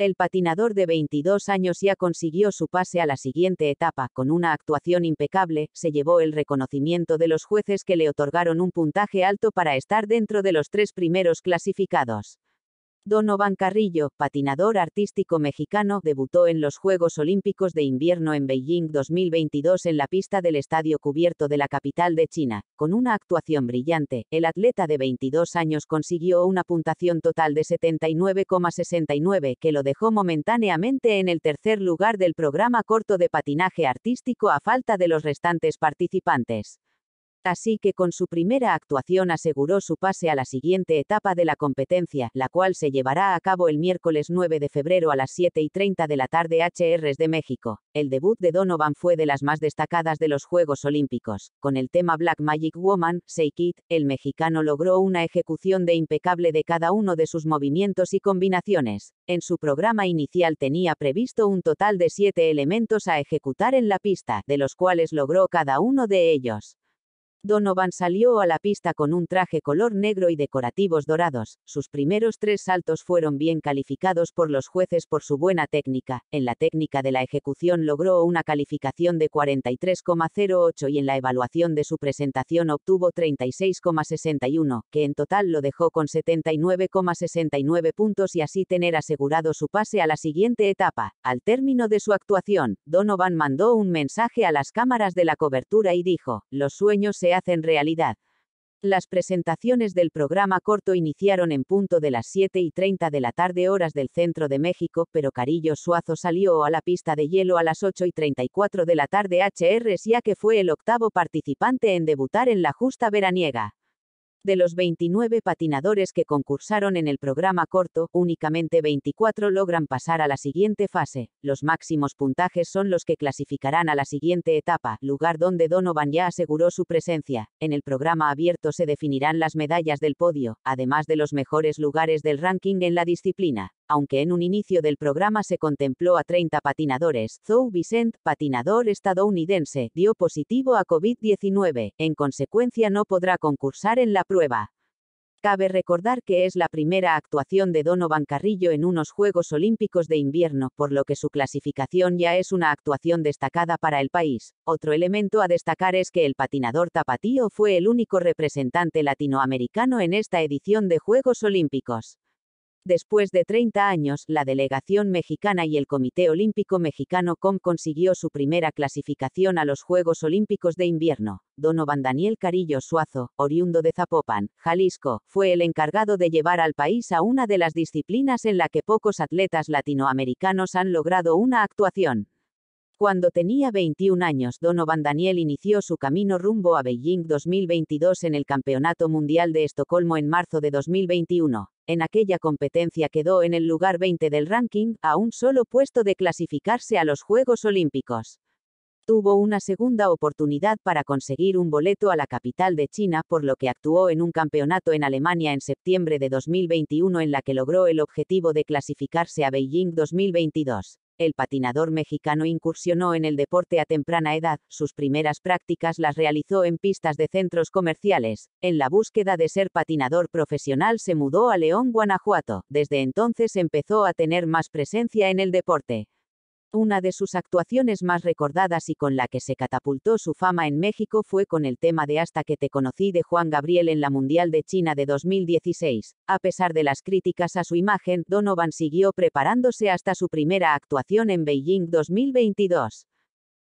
El patinador de 22 años ya consiguió su pase a la siguiente etapa, con una actuación impecable, se llevó el reconocimiento de los jueces que le otorgaron un puntaje alto para estar dentro de los tres primeros clasificados. Donovan Carrillo, patinador artístico mexicano, debutó en los Juegos Olímpicos de Invierno en Beijing 2022 en la pista del estadio cubierto de la capital de China. Con una actuación brillante, el atleta de 22 años consiguió una puntuación total de 79,69, que lo dejó momentáneamente en el tercer lugar del programa corto de patinaje artístico a falta de los restantes participantes así que con su primera actuación aseguró su pase a la siguiente etapa de la competencia, la cual se llevará a cabo el miércoles 9 de febrero a las 7 y 30 de la tarde HRs de México. El debut de Donovan fue de las más destacadas de los Juegos Olímpicos. Con el tema Black Magic Woman, Seikit, el mexicano logró una ejecución de impecable de cada uno de sus movimientos y combinaciones. En su programa inicial tenía previsto un total de siete elementos a ejecutar en la pista, de los cuales logró cada uno de ellos. Donovan salió a la pista con un traje color negro y decorativos dorados. Sus primeros tres saltos fueron bien calificados por los jueces por su buena técnica. En la técnica de la ejecución logró una calificación de 43,08 y en la evaluación de su presentación obtuvo 36,61, que en total lo dejó con 79,69 puntos y así tener asegurado su pase a la siguiente etapa. Al término de su actuación, Donovan mandó un mensaje a las cámaras de la cobertura y dijo, los sueños se hacen realidad. Las presentaciones del programa corto iniciaron en punto de las 7 y 30 de la tarde horas del centro de México, pero Carillo Suazo salió a la pista de hielo a las 8 y 34 de la tarde HR ya que fue el octavo participante en debutar en la justa veraniega. De los 29 patinadores que concursaron en el programa corto, únicamente 24 logran pasar a la siguiente fase. Los máximos puntajes son los que clasificarán a la siguiente etapa, lugar donde Donovan ya aseguró su presencia. En el programa abierto se definirán las medallas del podio, además de los mejores lugares del ranking en la disciplina aunque en un inicio del programa se contempló a 30 patinadores, Zou Vicent, patinador estadounidense, dio positivo a COVID-19, en consecuencia no podrá concursar en la prueba. Cabe recordar que es la primera actuación de Donovan Carrillo en unos Juegos Olímpicos de invierno, por lo que su clasificación ya es una actuación destacada para el país. Otro elemento a destacar es que el patinador tapatío fue el único representante latinoamericano en esta edición de Juegos Olímpicos. Después de 30 años, la delegación mexicana y el Comité Olímpico Mexicano COM consiguió su primera clasificación a los Juegos Olímpicos de Invierno. Donovan Daniel Carillo Suazo, oriundo de Zapopan, Jalisco, fue el encargado de llevar al país a una de las disciplinas en la que pocos atletas latinoamericanos han logrado una actuación. Cuando tenía 21 años, Donovan Daniel inició su camino rumbo a Beijing 2022 en el Campeonato Mundial de Estocolmo en marzo de 2021 en aquella competencia quedó en el lugar 20 del ranking, a un solo puesto de clasificarse a los Juegos Olímpicos. Tuvo una segunda oportunidad para conseguir un boleto a la capital de China, por lo que actuó en un campeonato en Alemania en septiembre de 2021 en la que logró el objetivo de clasificarse a Beijing 2022. El patinador mexicano incursionó en el deporte a temprana edad, sus primeras prácticas las realizó en pistas de centros comerciales. En la búsqueda de ser patinador profesional se mudó a León, Guanajuato. Desde entonces empezó a tener más presencia en el deporte. Una de sus actuaciones más recordadas y con la que se catapultó su fama en México fue con el tema de Hasta que te conocí de Juan Gabriel en la Mundial de China de 2016. A pesar de las críticas a su imagen, Donovan siguió preparándose hasta su primera actuación en Beijing 2022.